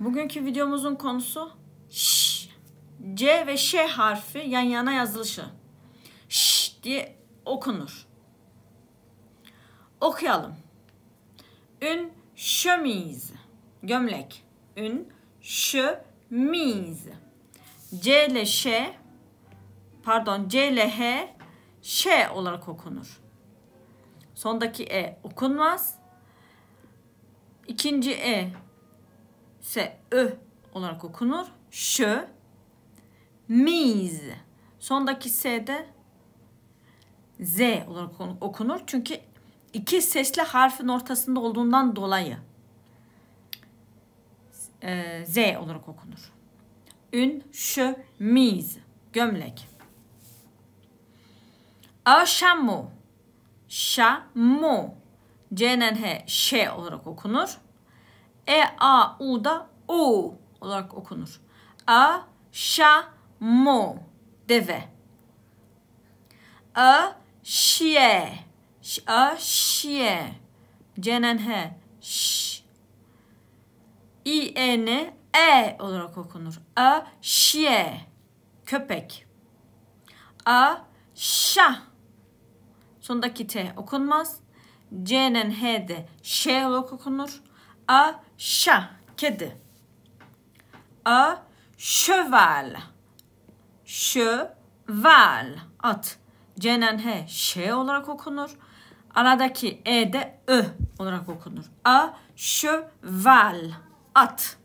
Bugünkü videomuzun konusu Ş, C ve Ş harfi yan yana yazılışı. Ş diye okunur. Okuyalım. Ün şömiz. Gömlek. Ün şömiz. C ile Ş pardon C ile H Ş olarak okunur. Sondaki E okunmaz. İkinci E S, Ö olarak okunur. Şö. Miz. Sondaki S de Z olarak okunur. Çünkü iki sesli harfin ortasında olduğundan dolayı e, Z olarak okunur. Ün, şö, miz. Gömlek. Aşamu. Şamu. C'nen he, şe olarak okunur. E, A, U da U olarak okunur. A, şa, mo, deve. A, şie, a, şie, cenen he, ş. İ, e, n, e olarak okunur. A, şie, köpek. A, şa. Sondaki t okunmaz. C'nen h de ş olarak okunur. A chat. Kedi. A cheval. Cheval. At. Cenen he Ş olarak okunur. Aradaki E de Ö olarak okunur. A cheval. At.